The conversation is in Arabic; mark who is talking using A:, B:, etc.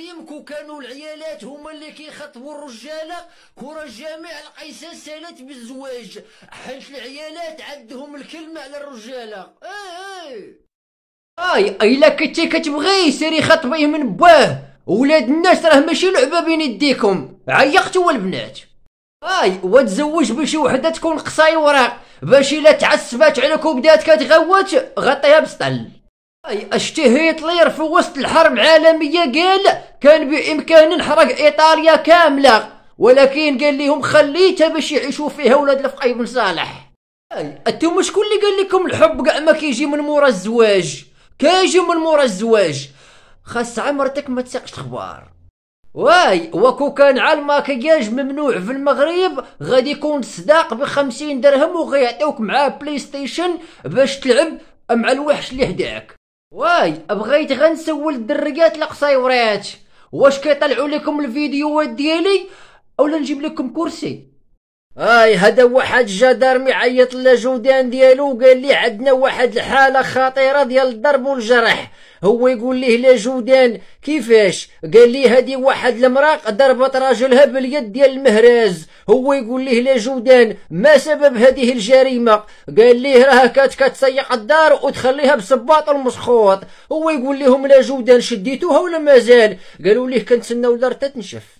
A: قديم كانوا العيالات هما اللي كيخطبوا الرجاله كره جميع القيسه سالت بالزواج حيت العيالات عندهم الكلمه على الرجاله اي اي اي الا كنتي كتبغي سيري خطبيه من باه ولاد الناس راه ماشي لعبه بين يديكم عيقتوا البنات اي وتزوج بشي وحده تكون قصاي وراق باش الا تعسفات عليك وبدات كتغوت غطيها بسطل اشتي هتلر في وسط الحرب العالمية قال كان بامكان نحرق إيطاليا كاملة ولكن قال لهم خليتها باش يعيشوا فيها ولاد الفقيه بن صالح انتم شكون اللي قال لكم الحب كاع ما كيجي من مورا الزواج كيجي من مورا الزواج خاص عمرتك ما تسيقش الخبار واي وكو كان على الماكياج ممنوع في المغرب غادي يكون صداق ب 50 درهم وغيعطيوك معاه بلاي ستيشن باش تلعب مع الوحش اللي حداك واي بغيت غنسول الدريات القصيورات واش كيطلعوا لكم الفيديوهات ديالي اولا نجيب لكم كرسي اي هذا واحد دار معيط لجودان ديالو وقال لي عندنا واحد الحاله خطيره ديال الضرب والجرح هو يقول ليه لجودان كيفاش قال لي هذه واحد المراق ضربت راجلها باليد ديال المهراز هو يقول ليه لجودان ما سبب هذه الجريمه قال ليه راه كانت كتسيق الدار وتخليها بصباط المسخوط هو يقول لهم لجودان شديتوها ولا مازال قالوا ليه كنتسناو الدار تتنشف